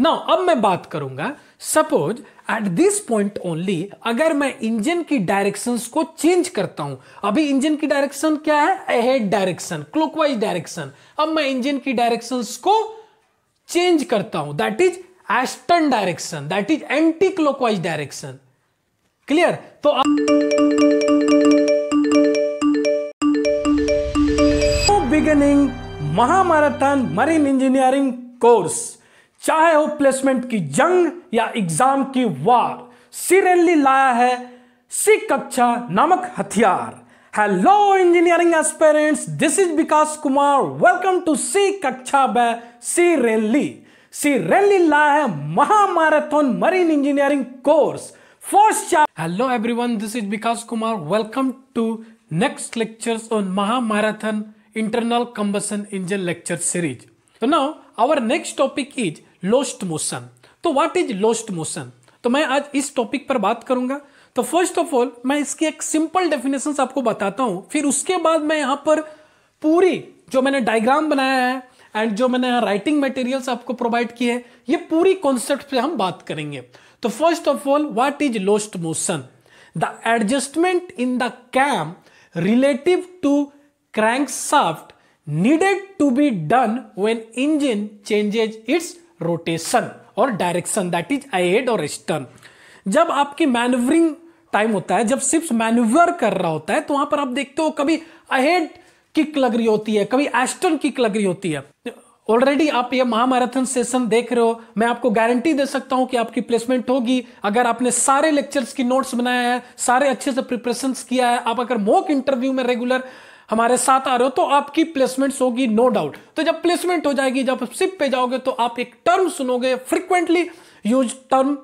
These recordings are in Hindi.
नाउ अब मैं बात करूंगा suppose at this point only अगर मैं इंजन की डायरेक्शन को चेंज करता हूं अभी इंजन की डायरेक्शन क्या है अहेड डायरेक्शन क्लोकवाइज डायरेक्शन अब मैं इंजन की डायरेक्शन को चेंज करता हूं that is astern direction that is anti clockwise direction clear तो अब beginning Mahamarathon marine engineering course चाहे हो प्लेसमेंट की जंग या एग्जाम की वार सिरेली लाया है सी कक्षा नामक हथियार hello engineering aspirants this is Vikas Kumar welcome to Sea Kaksha बै सी रेली सी रेली लाया है Mahamarathon marine engineering course first chapter hello everyone this is Vikas Kumar welcome to next lectures on Maha internal combustion engine lecture series तो now our next topic is lost motion तो व्हाट इज लोस्ट मोशन तो मैं आज इस टॉपिक पर बात करूंगा तो फर्स्ट ऑफ ऑल मैं इसकी एक सिंपल डेफिनेशन आपको बताता हूं फिर उसके बाद मैं यहां पर पूरी जो मैंने डायग्राम बनाया है एंड जो मैंने राइटिंग मटेरियल्स आपको प्रोवाइड किए हैं ये पूरी कॉन्सेप्ट पे हम बात करेंगे तो first of all what is lost motion the adjustment in the cam relative to crank needed to be done when engine changes its rotation और डायरेक्शन दैट इज अहेड और स्टर्न जब आपकी मैनवरिंग टाइम होता है जब सिर्फ मैनुवर कर रहा होता है तो वहां पर आप देखते हो कभी अहेड किक लग रही होती है कभी एस्टर्न किक लग रही होती है ऑलरेडी आप ये महामैराथन सेशन देख रहे हो मैं आपको गारंटी दे सकता हूं कि आपकी प्लेसमेंट होगी अगर आपने सारे लेक्चर्स की नोट्स बनाया है सारे अच्छे से प्रिपरेशन किया है आप अगर मॉक इंटरव्यू में रेगुलर हमारे साथ आ रहे हो तो आपकी प्लेसमेंट्स होगी नो डाउट तो जब प्लेसमेंट हो जाएगी जब सिप पे जाओगे तो आप एक टर्म सुनोगे frequently use term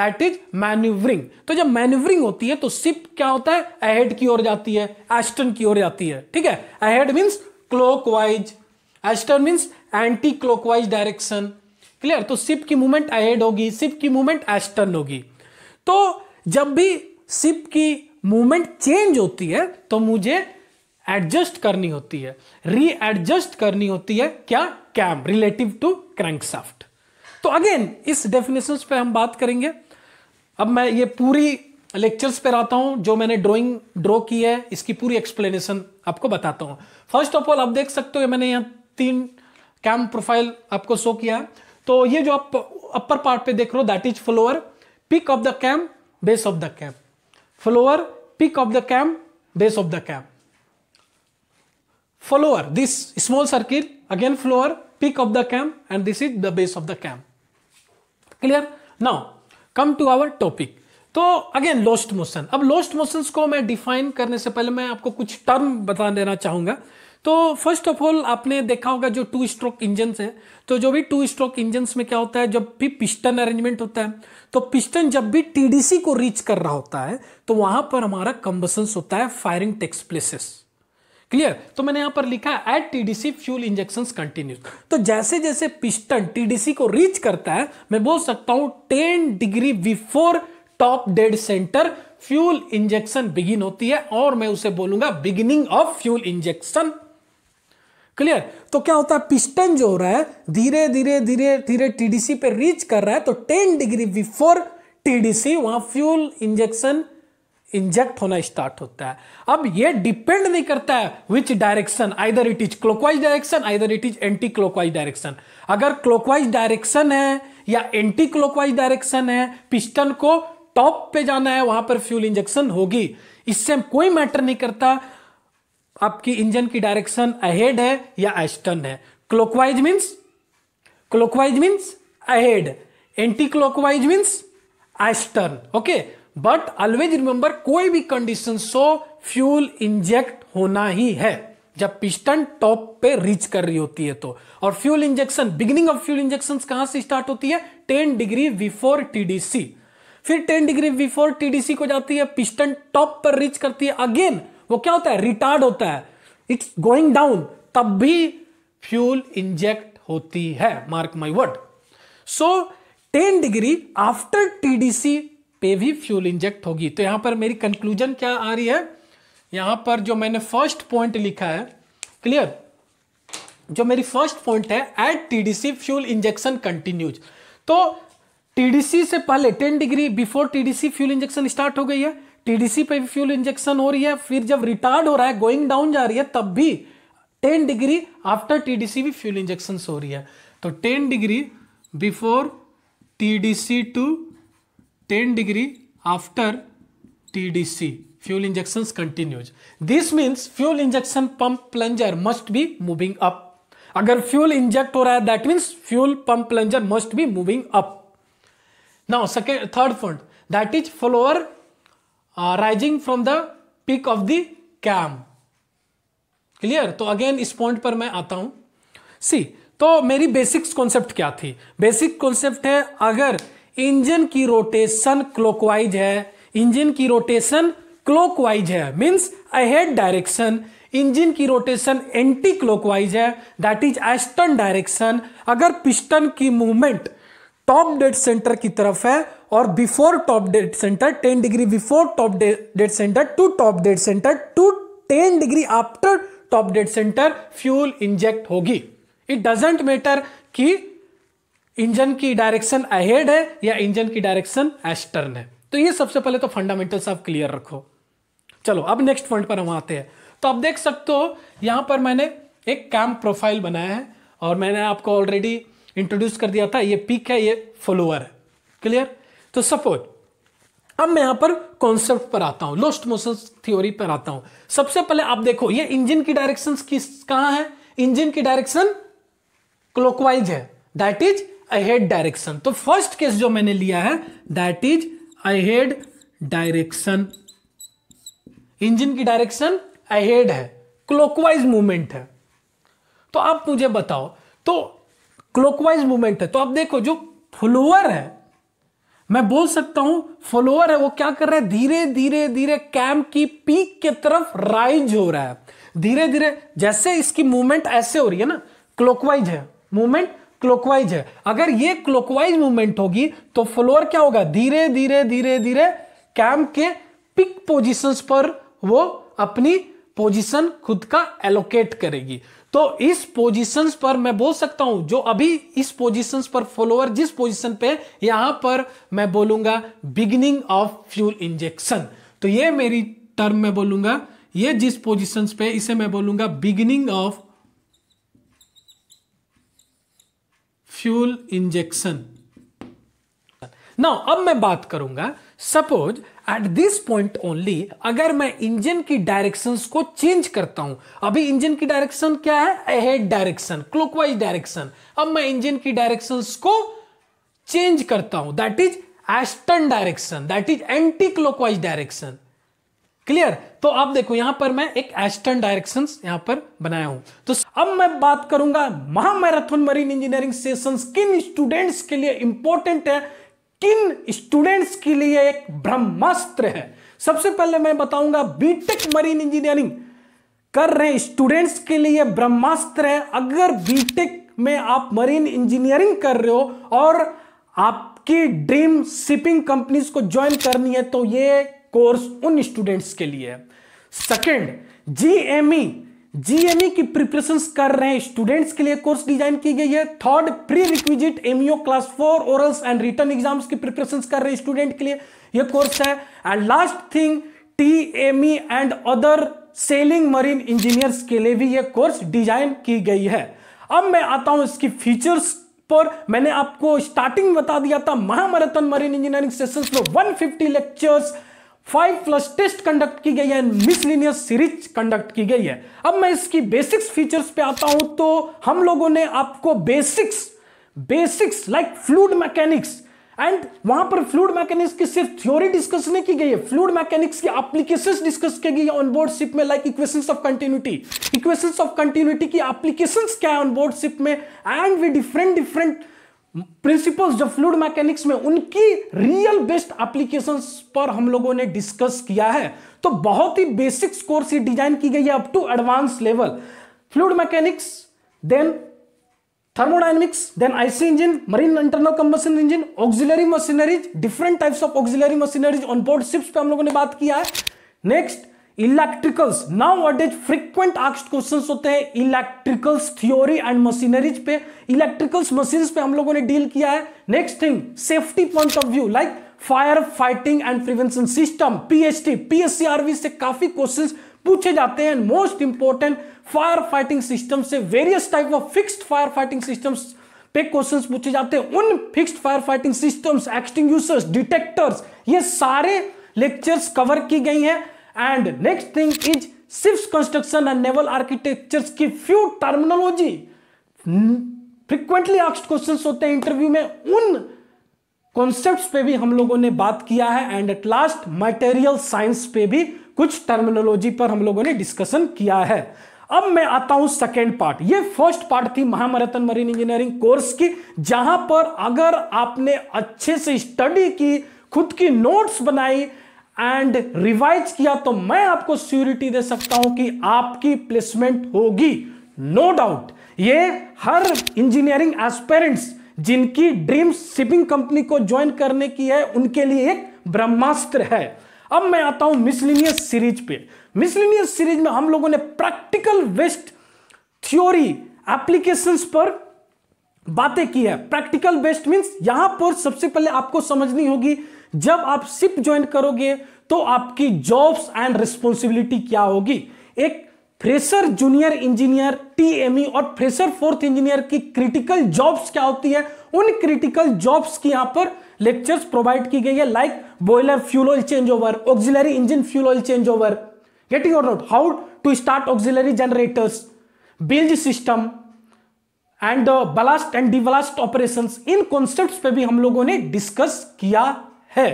that is maneuvering तो जब मैन्यूवरिंग होती है तो सिप क्या होता है अहेड की ओर जाती है एस्टर्न की ओर जाती है ठीक है ahead means clockwise astern means anti clockwise direction clear तो सिप की मूवमेंट अहेड होगी सिप की मूवमेंट एस्टर्न होगी तो जब भी सिप की मूवमेंट चेंज होती है तो मुझे एडजस्ट करनी होती है री एडजस्ट करनी होती है क्या कैम रिलेटिव टू क्रैंकशाफ्ट तो अगेन इस डेफिनेशन पे हम बात करेंगे अब मैं ये पूरी लेक्चर्स पर आता हूं जो मैंने ड्राइंग ड्रॉ की है इसकी पूरी एक्सप्लेनेशन आपको बताता हूं फर्स्ट ऑफ ऑल आप देख सकते हो मैंने यहां तीन कैम प्रोफाइल आपको शो किया है तो ये जो आप अपर पार्ट पे देख रहे हो that is follower peak of the cam base of the cam follower peak of the cam base of the cam follower this small circuit again follower peak of the cam and this is the base of the cam clear now come to our topic तो अगेन लोस्ट मोशन अब लोस्ट मोशन को मैं डिफाइन करने से पहले मैं आपको कुछ टर्म बता देना चाहूंगा तो फर्स्ट ऑफ ऑल आपने देखा होगा जो टू स्ट्रोक इंजन है तो जो भी टू स्ट्रोक इंजन में क्या होता है जब भी पिस्टन अरेंजमेंट होता है तो पिस्टन जब भी टीडीसी को रीच कर रहा होता है तो वहां पर हमारा कंबसंस होता है फायरिंग टेक्स प्लेसेस क्लियर तो मैंने यहां पर लिखा at TDC fuel injection continue तो जैसे जैसे पिस्टन टीडीसी को रीच करता है मैं बोल सकता हूं ten degree before top dead centre fuel injection begin होती है और मैं उसे बोलूंगा beginning of fuel injection clear तो क्या होता है पिस्टन जो हो रहा है धीरे धीरे धीरे धीरे टीडीसी पे रीच कर रहा है तो 10 डिग्री बिफोर टीडीसी वहां फ्यूल इंजेक्शन इंजेक्ट होना स्टार्ट होता है अब ये डिपेंड नहीं करता है which direction either it is clockwise direction either it is anti clockwise direction अगर क्लोकवाइज डायरेक्शन है या एंटी क्लोकवाइज डायरेक्शन है पिस्टन को टॉप पे जाना है वहां पर फ्यूल इंजेक्शन होगी इससे कोई मैटर नहीं करता आपकी इंजन की डायरेक्शन अहेड है या एस्टर्न है clockwise means clockwise means ahead anti clockwise means astern okay but always remember कोई भी कंडीशन सो फ्यूल इंजेक्ट होना ही है जब पिस्टन टॉप पे रीच कर रही होती है तो और fuel injection beginning of fuel injection कहां से स्टार्ट होती है टेन डिग्री बिफोर टीडीसी फिर टेन डिग्री बिफोर टीडीसी को जाती है पिस्टन टॉप पर रीच करती है अगेन वो क्या होता है रिटार्ड होता है इट्स गोइंग डाउन तब भी फ्यूल इंजेक्ट होती है mark my word so ten degree after TDC पे भी फ्यूल इंजेक्ट होगी तो यहां पर मेरी कंक्लूजन क्या आ रही है यहां पर जो मैंने फर्स्ट पॉइंट लिखा है क्लियर जो मेरी फर्स्ट पॉइंट है at TDC fuel injection continues तो टीडीसी से पहले ten degree before TDC fuel injection start हो गई है टीडीसी पे भी फ्यूल इंजेक्शन हो रही है फिर जब रिटार्ड हो रहा है गोइंग डाउन जा रही है तब भी टेन डिग्री आफ्टर टीडीसी भी फ्यूल इंजेक्शन हो रही है तो ten degree before TDC to 10 degree after TDC, fuel injections continues. This means fuel injection pump plunger must be moving up. अगर फ्यूल इंजेक्ट हो रहा है that means fuel pump plunger must be moving up now second third point that is follower rising from the peak of the cam clear तो अगेन इस पॉइंट पर मैं आता हूं सी तो मेरी बेसिक्स कॉन्सेप्ट क्या थी बेसिक कॉन्सेप्ट है अगर इंजन की रोटेशन क्लॉकवाइज है इंजन की रोटेशन क्लॉकवाइज है मींस अहेड डायरेक्शन इंजन की रोटेशन एंटी क्लॉकवाइज है दैट इज एस्टर्न डायरेक्शन अगर पिस्टन की मूवमेंट टॉप डेड सेंटर की तरफ है और before top dead centre ten degree before top dead centre to top dead centre to ten degree after top dead centre fuel inject होगी इट डजेंट मैटर कि इंजन की डायरेक्शन अहेड है या इंजन की डायरेक्शन एस्टर्न है तो ये सबसे पहले तो फंडामेंटल्स आप क्लियर रखो चलो अब नेक्स्ट पॉइंट पर हम आते हैं तो आप देख सकते हो यहां पर मैंने एक कैम्प प्रोफाइल बनाया है और मैंने आपको ऑलरेडी इंट्रोड्यूस कर दिया था ये पिक है ये फॉलोअर है क्लियर तो सपोज अब मैं यहां पर कॉन्सेप्ट पर आता हूं लोस्ट मोशन थ्योरी पर आता हूं सबसे पहले आप देखो ये इंजन की डायरेक्शन किस कहां है इंजन की डायरेक्शन क्लॉकवाइज है दैट इज अहेड डायरेक्शन तो फर्स्ट केस जो मैंने लिया है that is ahead direction engine की डायरेक्शन अहेड है क्लॉकवाइज मूवमेंट है तो आप मुझे बताओ तो क्लॉकवाइज मूवमेंट है तो आप देखो जो फ्लोअर है मैं बोल सकता हूं फ्लोअर है वो क्या कर रहा है धीरे धीरे धीरे कैम की पीक के तरफ राइज हो रहा है धीरे धीरे जैसे इसकी मूवमेंट ऐसे हो रही है ना क्लॉकवाइज है मूवमेंट क्लोकवाइज है अगर ये क्लोकवाइज मूवमेंट होगी तो फ्लोर क्या होगा धीरे धीरे धीरे धीरे कैम के पिक पोजिशन पर वो अपनी पोजिशन खुद का एलोकेट करेगी तो इस पोजिशन पर मैं बोल सकता हूं जो अभी इस पोजिशन पर फॉलोअर जिस पोजिशन पे यहां पर मैं बोलूंगा बिगिनिंग ऑफ फ्यूल इंजेक्शन तो ये मेरी टर्म में बोलूंगा ये जिस पोजिशन पे इसे मैं बोलूंगा beginning of fuel injection now अब मैं बात करूंगा suppose at this point only अगर मैं इंजन की डायरेक्शन को चेंज करता हूं अभी इंजन की डायरेक्शन क्या है अहेड डायरेक्शन क्लोकवाइज डायरेक्शन अब मैं इंजन की डायरेक्शन को चेंज करता हूं that is astern direction that is anti clockwise direction clear तो आप देखो यहां पर मैं एक एस्टर्न डायरेक्शन यहां पर बनाया हूं तो अब मैं बात करूंगा महामैराथन मरीन इंजीनियरिंग सेशन किन स्टूडेंट्स के लिए इंपॉर्टेंट है किन स्टूडेंट्स के लिए एक ब्रह्मास्त्र है सबसे पहले मैं बताऊंगा बीटेक मरीन इंजीनियरिंग कर रहे स्टूडेंट्स के लिए ब्रह्मास्त्र है अगर बीटेक में आप मरीन इंजीनियरिंग कर रहे हो और आपकी ड्रीम शिपिंग कंपनीज को ज्वाइन करनी है तो ये कोर्स उन स्टूडेंट्स के लिए है सेकेंड जीएमई जीएमई की प्रिपरेशन कर रहे हैं स्टूडेंट्स के लिए कोर्स डिजाइन की गई है third pre requisite MEO class four orals and written exams की प्रिपरेशन कर रहे हैं स्टूडेंट के लिए ये कोर्स है and last thing T ME and other sailing marine engineers के लिए भी ये कोर्स डिजाइन की गई है अब मैं आता हूं इसकी फीचर्स पर मैंने आपको स्टार्टिंग बता दिया था महामरतन मरीन इंजीनियरिंग सेशंस में 150 lectures five plus test conduct की गई है एंड मिसलिनियस सीरीज कंडक्ट की गई है अब मैं इसकी बेसिक्स फीचर्स पे आता हूं तो हम लोगों ने आपको basics basics like fluid mechanics and वहां पर फ्लूड मैकेनिक्स की सिर्फ थ्योरी डिस्कस नहीं की गई है फ्लूड मैकेनिक्स की एप्लीकेशंस डिस्कस की गई है बोर्ड शिप में like equations of continuity equations of continuity की एप्लीकेशंस क्या है बोर्ड शिप में and we different different principles जो फ्लूड मैकेनिक्स में उनकी रियल बेस्ट एप्लीकेशन पर हम लोगों ने डिस्कस किया है तो बहुत ही बेसिक्स कोर्स ही डिजाइन की गई है up to advance level fluid mechanics then thermodynamics then IC engine marine internal combustion engine auxiliary machineries different types of auxiliary machineries on board ships पर हम लोगों ने बात किया है next electricals now is frequent asked question होते हैं इलेक्ट्रिकल्स थ्योरी एंड मशीनरीज पे इलेक्ट्रिकल्स मशीन पे हम लोगों ने डील किया है next thing safety point of view like fire fighting and prevention system PHT PSCRV से काफी क्वेश्चन पूछे जाते हैं most important fire fighting system से various type of fixed fire fighting system पे क्वेश्चन पूछे जाते हैं उन fixed fire fighting systems extinguisher detectors ये सारे लेक्चर्स कवर की गई हैं and next thing is ships construction and naval architectures की few terminology frequently asked question होते हैं इंटरव्यू में उन कॉन्सेप्ट्स पे भी हम लोगों ने बात किया है and at last material science पे भी कुछ टर्मिनोलॉजी पर हम लोगों ने डिस्कशन किया है अब मैं आता हूं सेकेंड पार्ट ये फर्स्ट पार्ट थी महामारथन मरीन इंजीनियरिंग कोर्स की जहां पर अगर आपने अच्छे से स्टडी की खुद की नोट्स बनाई एंड रिवाइज किया तो मैं आपको स्योरिटी दे सकता हूं कि आपकी प्लेसमेंट होगी नो no डाउट ये हर इंजीनियरिंग एस्पेरेंट्स जिनकी ड्रीम शिपिंग कंपनी को ज्वाइन करने की है उनके लिए एक ब्रह्मास्त्र है अब मैं आता हूं मिसलिनियस सीरीज पे मिसलिनियस सीरीज में हम लोगों ने प्रैक्टिकल वेस्ट थ्योरी एप्लीकेशंस पर बातें की है प्रैक्टिकल बेस्ट मींस यहां पर सबसे पहले आपको समझनी होगी जब आप सिप ज्वाइन करोगे तो आपकी जॉब्स एंड रिस्पॉन्सिबिलिटी क्या होगी एक फ्रेशर जूनियर इंजीनियर टीएमई और फ्रेशर फोर्थ इंजीनियर की क्रिटिकल जॉब्स क्या होती है उन क्रिटिकल जॉब्स की यहां पर लेक्चर्स प्रोवाइड की गई है like boiler fuel oil change over auxiliary engine fuel oil change over get your note how to start auxiliary generators bilge system and ballast and deballast operation in concept पे भी हम लोगों ने डिस्कस किया है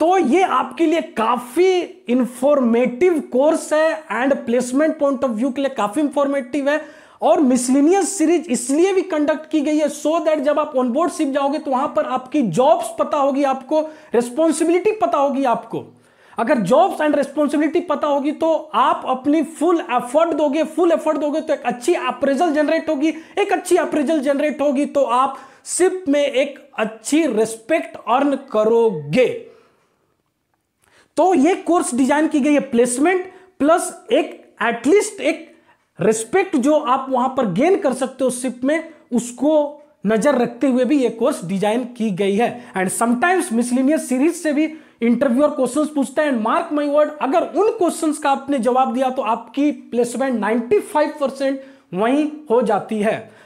तो ये आपके लिए काफी इंफॉर्मेटिव कोर्स है and placement point of view के लिए काफी इंफॉर्मेटिव है और मिसलिनियस सीरीज इसलिए भी कंडक्ट की गई है सो so दैट जब आप ऑनबोर्ड शिप जाओगे तो वहां पर आपकी जॉब्स पता होगी आपको रिस्पॉन्सिबिलिटी पता होगी आपको अगर जॉब्स एंड रिस्पॉन्सिबिलिटी पता होगी तो आप अपनी फुल एफर्ट दोगे फुल एफर्ट दोगे तो एक अच्छी अप्रेजल जनरेट होगी एक अच्छी अप्रेजल जनरेट होगी तो आप सिप में एक अच्छी रिस्पेक्ट अर्न करोगे तो ये कोर्स डिजाइन की गई है प्लेसमेंट प्लस एक एटलीस्ट एक रिस्पेक्ट जो आप वहां पर गेन कर सकते हो सिप में उसको नजर रखते हुए भी ये कोर्स डिजाइन की गई है एंड समटाइम्स मिसलिनियस सीरीज से भी इंटरव्यूअर क्वेश्चंस पूछता है एंड मार्क माय वर्ड अगर उन क्वेश्चंस का आपने जवाब दिया तो आपकी प्लेसमेंट 95 परसेंट वहीं हो जाती है